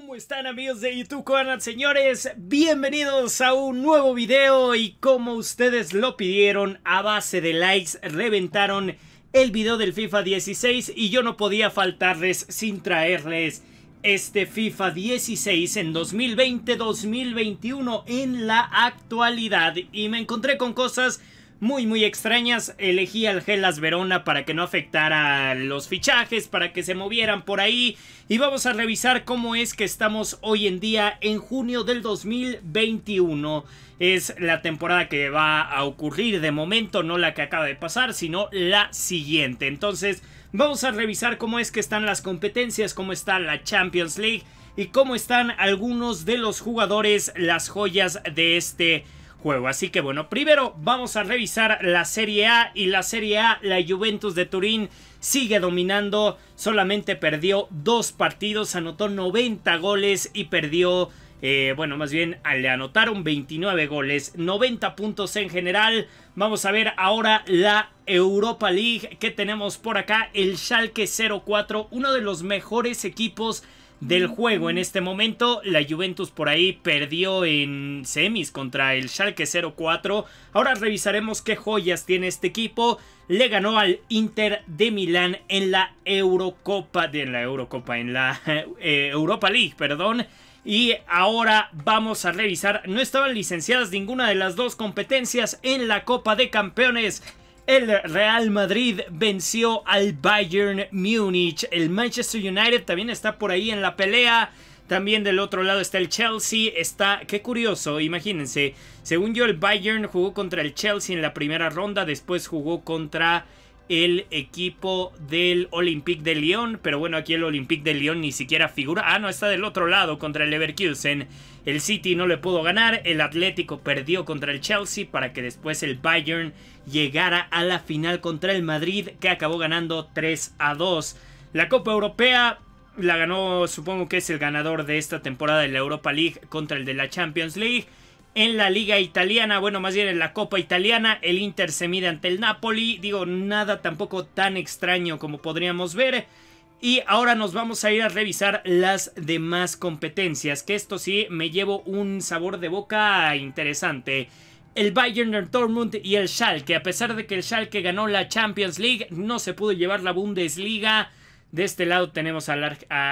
¿Cómo están amigos de YouTube Señores, bienvenidos a un nuevo video y como ustedes lo pidieron a base de likes reventaron el video del FIFA 16 y yo no podía faltarles sin traerles este FIFA 16 en 2020-2021 en la actualidad y me encontré con cosas muy muy extrañas. Elegí al Gelas Verona para que no afectara los fichajes, para que se movieran por ahí. Y vamos a revisar cómo es que estamos hoy en día en junio del 2021. Es la temporada que va a ocurrir de momento, no la que acaba de pasar, sino la siguiente. Entonces vamos a revisar cómo es que están las competencias, cómo está la Champions League y cómo están algunos de los jugadores, las joyas de este juego. Así que bueno, primero vamos a revisar la Serie A y la Serie A, la Juventus de Turín sigue dominando, solamente perdió dos partidos, anotó 90 goles y perdió... Eh, bueno, más bien le anotaron 29 goles, 90 puntos en general. Vamos a ver ahora la Europa League que tenemos por acá. El Schalke 04, uno de los mejores equipos del juego en este momento. La Juventus por ahí perdió en semis contra el Schalke 04. Ahora revisaremos qué joyas tiene este equipo. Le ganó al Inter de Milán en la Eurocopa, de la Eurocopa, en la eh, Europa League, perdón. Y ahora vamos a revisar, no estaban licenciadas ninguna de las dos competencias en la Copa de Campeones el Real Madrid venció al Bayern Múnich. El Manchester United también está por ahí en la pelea. También del otro lado está el Chelsea. Está, qué curioso, imagínense. Según yo, el Bayern jugó contra el Chelsea en la primera ronda. Después jugó contra el equipo del Olympique de Lyon. Pero bueno, aquí el Olympique de Lyon ni siquiera figura. Ah, no, está del otro lado contra el Leverkusen. El City no le pudo ganar, el Atlético perdió contra el Chelsea para que después el Bayern llegara a la final contra el Madrid que acabó ganando 3 a 2. La Copa Europea la ganó, supongo que es el ganador de esta temporada de la Europa League contra el de la Champions League. En la liga italiana, bueno, más bien en la Copa italiana, el Inter se mide ante el Napoli. Digo, nada tampoco tan extraño como podríamos ver. Y ahora nos vamos a ir a revisar las demás competencias, que esto sí me llevo un sabor de boca interesante. El Bayern, Dortmund y el Schalke, a pesar de que el Schalke ganó la Champions League, no se pudo llevar la Bundesliga. De este lado tenemos a,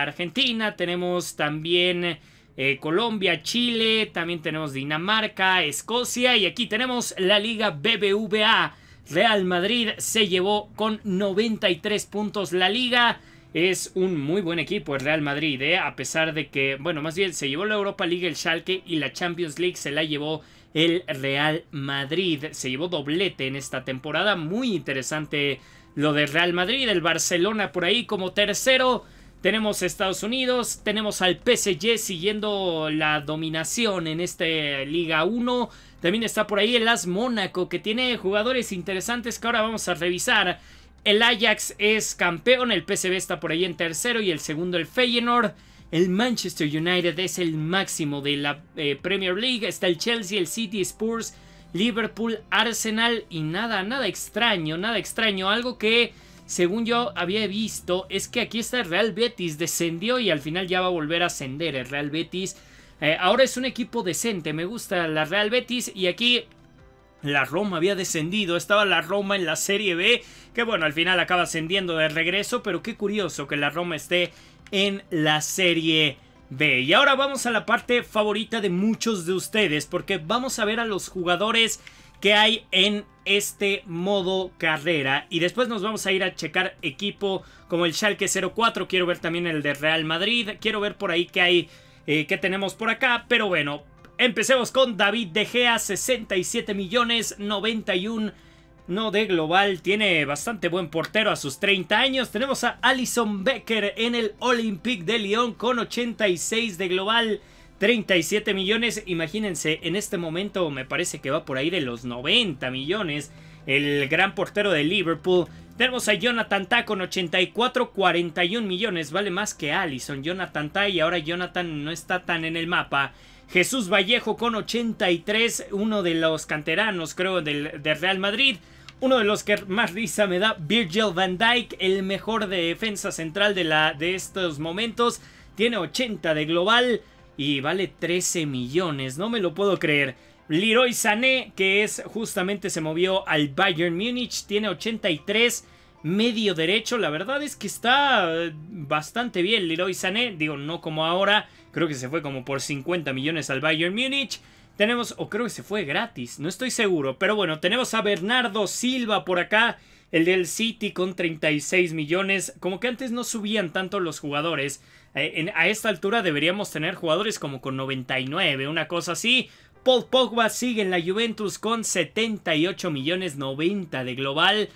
Argentina, tenemos también eh, Colombia, Chile, también tenemos Dinamarca, Escocia y aquí tenemos la Liga BBVA. Real Madrid se llevó con 93 puntos la liga es un muy buen equipo el Real Madrid, ¿eh? a pesar de que, bueno, más bien se llevó la Europa League el Schalke y la Champions League se la llevó el Real Madrid. Se llevó doblete en esta temporada, muy interesante lo del Real Madrid, el Barcelona por ahí como tercero. Tenemos Estados Unidos, tenemos al PSG siguiendo la dominación en esta Liga 1. También está por ahí el As Mónaco, que tiene jugadores interesantes que ahora vamos a revisar el Ajax es campeón, el PSV está por ahí en tercero y el segundo el Feyenoord. El Manchester United es el máximo de la eh, Premier League. Está el Chelsea, el City, Spurs, Liverpool, Arsenal y nada, nada extraño, nada extraño. Algo que según yo había visto es que aquí está el Real Betis, descendió y al final ya va a volver a ascender el Real Betis. Eh, ahora es un equipo decente, me gusta la Real Betis y aquí la Roma había descendido, estaba la Roma en la Serie B, que bueno, al final acaba ascendiendo de regreso, pero qué curioso que la Roma esté en la Serie B. Y ahora vamos a la parte favorita de muchos de ustedes, porque vamos a ver a los jugadores que hay en este modo carrera. Y después nos vamos a ir a checar equipo como el Schalke 04. Quiero ver también el de Real Madrid. Quiero ver por ahí qué hay, eh, que tenemos por acá. Pero bueno, Empecemos con David De Gea, 67 millones, 91 no de global. Tiene bastante buen portero a sus 30 años. Tenemos a Alison Becker en el Olympique de Lyon con 86 de global. 37 millones, imagínense, en este momento me parece que va por ahí de los 90 millones el gran portero de Liverpool. Tenemos a Jonathan Ta con 84, 41 millones. Vale más que Alison Jonathan Ta y ahora Jonathan no está tan en el mapa. Jesús Vallejo con 83, uno de los canteranos, creo, de Real Madrid. Uno de los que más risa me da, Virgil van Dijk, el mejor de defensa central de, la, de estos momentos. Tiene 80 de global y vale 13 millones, no me lo puedo creer. Leroy Sané, que es justamente se movió al Bayern Múnich, tiene 83 medio derecho. La verdad es que está eh, bastante bien Leroy Sané. Digo, no como ahora. Creo que se fue como por 50 millones al Bayern Múnich. Tenemos, o creo que se fue gratis, no estoy seguro. Pero bueno, tenemos a Bernardo Silva por acá. El del City con 36 millones. Como que antes no subían tanto los jugadores. Eh, a esta altura deberíamos tener jugadores como con 99, una cosa así. Paul Pogba sigue en la Juventus con 78 millones 90 de global.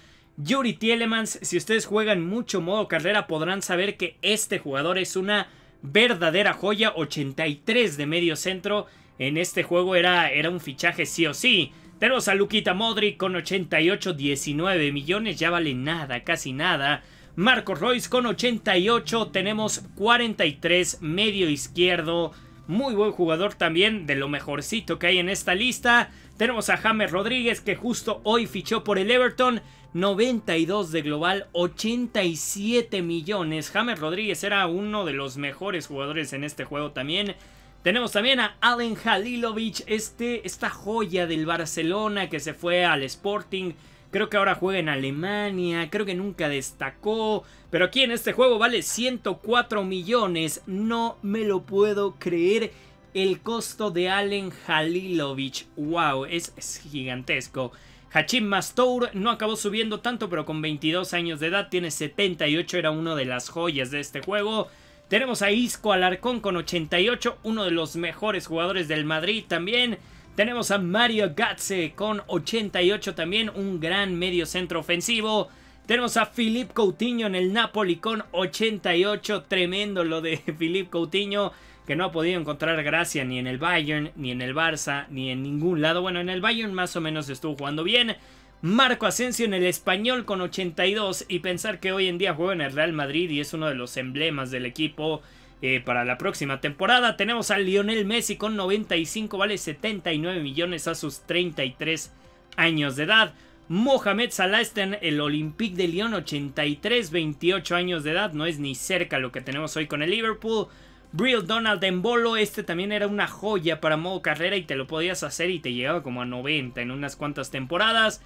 Yuri Tielemans, si ustedes juegan mucho modo carrera podrán saber que este jugador es una verdadera joya, 83 de medio centro, en este juego era, era un fichaje sí o sí. Tenemos a Luquita Modric con 88, 19 millones, ya vale nada, casi nada. Marco Royce con 88, tenemos 43, medio izquierdo. Muy buen jugador también, de lo mejorcito que hay en esta lista. Tenemos a James Rodríguez que justo hoy fichó por el Everton 92 de global, 87 millones. James Rodríguez era uno de los mejores jugadores en este juego también. Tenemos también a Allen Halilovic, este, esta joya del Barcelona que se fue al Sporting. Creo que ahora juega en Alemania, creo que nunca destacó, pero aquí en este juego vale 104 millones. No me lo puedo creer el costo de Allen Halilovic. ¡Wow! es, gigantesco. Hachim Mastour no acabó subiendo tanto, pero con 22 años de edad tiene 78, era uno de las joyas de este juego. Tenemos a Isco Alarcón con 88, uno de los mejores jugadores del Madrid también. Tenemos a Mario Gatze con 88 también, un gran medio centro ofensivo. Tenemos a Philippe Coutinho en el Napoli con 88, tremendo lo de Philippe Coutinho que no ha podido encontrar gracia ni en el Bayern, ni en el Barça, ni en ningún lado. Bueno, en el Bayern más o menos estuvo jugando bien. Marco Asensio en el español con 82 y pensar que hoy en día juega en el Real Madrid y es uno de los emblemas del equipo eh, para la próxima temporada. Tenemos a Lionel Messi con 95, vale 79 millones a sus 33 años de edad. Mohamed Salah el Olympique de Lyon, 83, 28 años de edad, no es ni cerca lo que tenemos hoy con el Liverpool. Real Donald en bolo, este también era una joya para modo carrera y te lo podías hacer y te llegaba como a 90 en unas cuantas temporadas.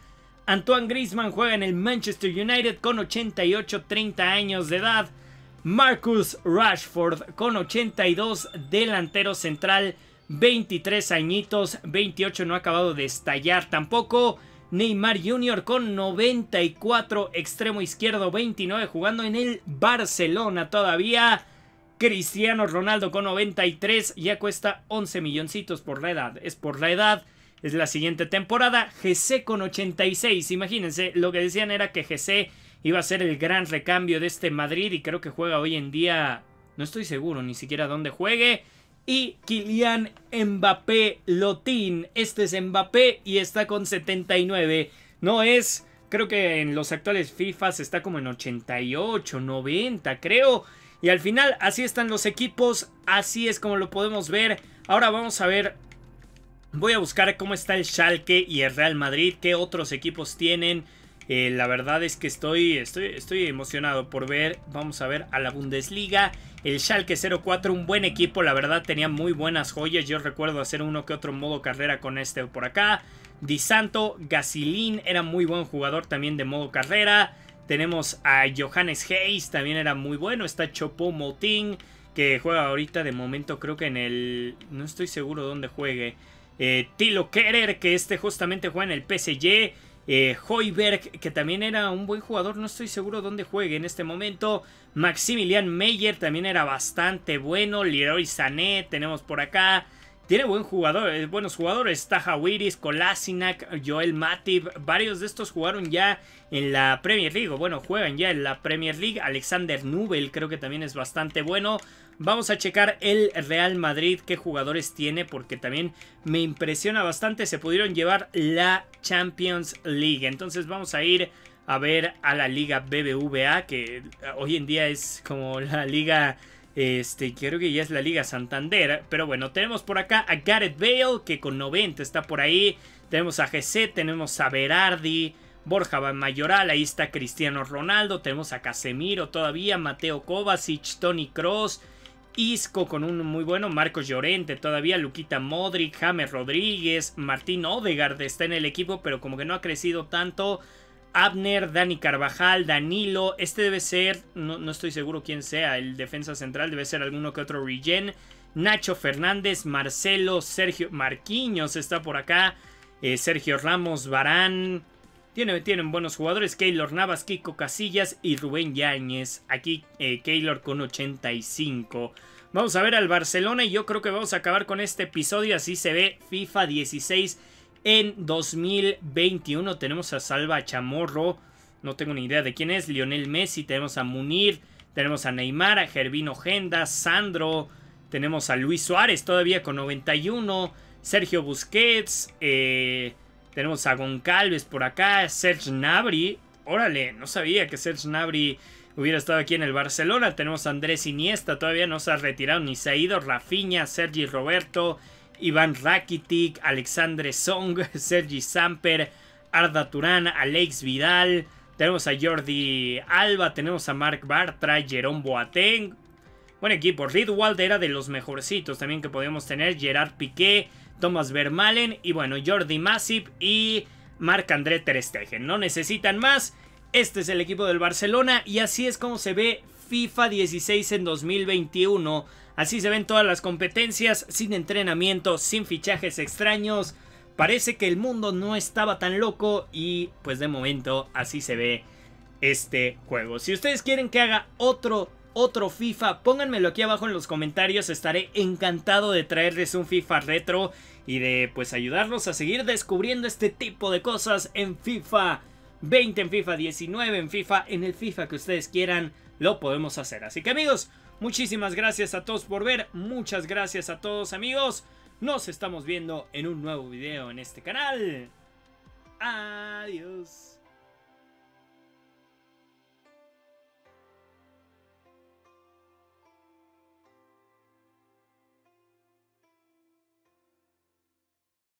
Antoine Griezmann juega en el Manchester United con 88, 30 años de edad. Marcus Rashford con 82, delantero central, 23 añitos, 28 no ha acabado de estallar tampoco. Neymar Jr. con 94, extremo izquierdo 29, jugando en el Barcelona todavía. Cristiano Ronaldo con 93 ya cuesta 11 milloncitos por la edad. Es por la edad. Es la siguiente temporada. GC con 86. Imagínense, lo que decían era que GC iba a ser el gran recambio de este Madrid y creo que juega hoy en día. No estoy seguro ni siquiera dónde juegue. Y Kylian Mbappé Lotín. Este es Mbappé y está con 79. No es. Creo que en los actuales FIFAs está como en 88, 90, creo. Y al final, así están los equipos, así es como lo podemos ver. Ahora vamos a ver, voy a buscar cómo está el Schalke y el Real Madrid, qué otros equipos tienen. Eh, la verdad es que estoy, estoy, estoy emocionado por ver, vamos a ver a la Bundesliga. El Schalke 04, un buen equipo, la verdad tenía muy buenas joyas. Yo recuerdo hacer uno que otro modo carrera con este por acá. Di Santo, Gasilín era muy buen jugador también de modo carrera. Tenemos a Johannes Hayes, también era muy bueno. Está Chopo Motín, que juega ahorita de momento creo que en el... No estoy seguro dónde juegue. Eh, Tilo Kerer, que este justamente juega en el PSG. Eh, Hoiberg, que también era un buen jugador, no estoy seguro dónde juegue en este momento. Maximilian Meyer también era bastante bueno. Leroy Sané tenemos por acá. Tiene buen jugador, eh, buenos jugadores. Taja Wiris, Kolasinac, Joel Matip. Varios de estos jugaron ya en la Premier League. O bueno, juegan ya en la Premier League. Alexander Nubel creo que también es bastante bueno. Vamos a checar el Real Madrid, qué jugadores tiene, porque también me impresiona bastante. Se pudieron llevar la Champions League. Entonces vamos a ir a ver a la Liga BBVA, que eh, hoy en día es como la liga este, creo que ya es la Liga Santander. Pero bueno, tenemos por acá a Gareth Bale, que con 90 está por ahí. Tenemos a GC, tenemos a Berardi, Borja Mayoral, ahí está Cristiano Ronaldo. Tenemos a Casemiro todavía, Mateo Kovacic, Tony Cross. Isco con un muy bueno, Marcos Llorente todavía, Luquita Modric, James Rodríguez, Martín Odegaard está en el equipo, pero como que no ha crecido tanto. Abner, Dani Carvajal, Danilo. Este debe ser, no, estoy seguro quién sea, el defensa central debe ser alguno que otro regen. Nacho Fernández, Marcelo, Sergio Marquiños está por acá. Eh, Sergio Ramos, Barán. Tienen, buenos jugadores. Keylor Navas, Kiko Casillas y Rubén Yáñez. Aquí eh, Keylor con 85. Vamos a ver al Barcelona y yo creo que vamos a acabar con este episodio. Así se ve FIFA 16 en 2021 tenemos a Salva Chamorro, no tengo ni idea de quién es, Lionel Messi, tenemos a Munir, tenemos a Neymar, a Gervino Genda, Sandro, tenemos a Luis Suárez todavía con 91, Sergio Busquets, eh, tenemos a Goncalves por acá, Serge Nabri, órale, no sabía que Serge Nabri hubiera estado aquí en el Barcelona, tenemos a Andrés Iniesta, todavía no se ha retirado ni se ha ido, Rafinha, Sergi Roberto, Iván Rakitic, Alexandre Song, Sergi Samper, Arda Turán, Alex Vidal, tenemos a Jordi Alba, tenemos a Mark Bartra, Jerón Boateng. Buen equipo, Ridwald era de los mejorcitos también que podíamos tener, Gerard Piqué, Thomas Vermalen y bueno, Jordi Masip y Marc André Ter Stegen. No necesitan más. Este es el equipo del Barcelona y así es como se ve FIFA 16 en 2021. Así se ven todas las competencias, sin entrenamiento, sin fichajes extraños. Parece que el mundo no estaba tan loco y pues de momento así se ve este juego. Si ustedes quieren que haga otro otro FIFA, pónganmelo aquí abajo en los comentarios, estaré encantado de traerles un FIFA retro y de pues ayudarlos a seguir descubriendo este tipo de cosas en FIFA 20, en FIFA 19, en FIFA, en el FIFA que ustedes quieran lo podemos hacer. Así que amigos, muchísimas gracias a todos por ver, muchas gracias a todos amigos. Nos estamos viendo en un nuevo video en este canal. Adiós.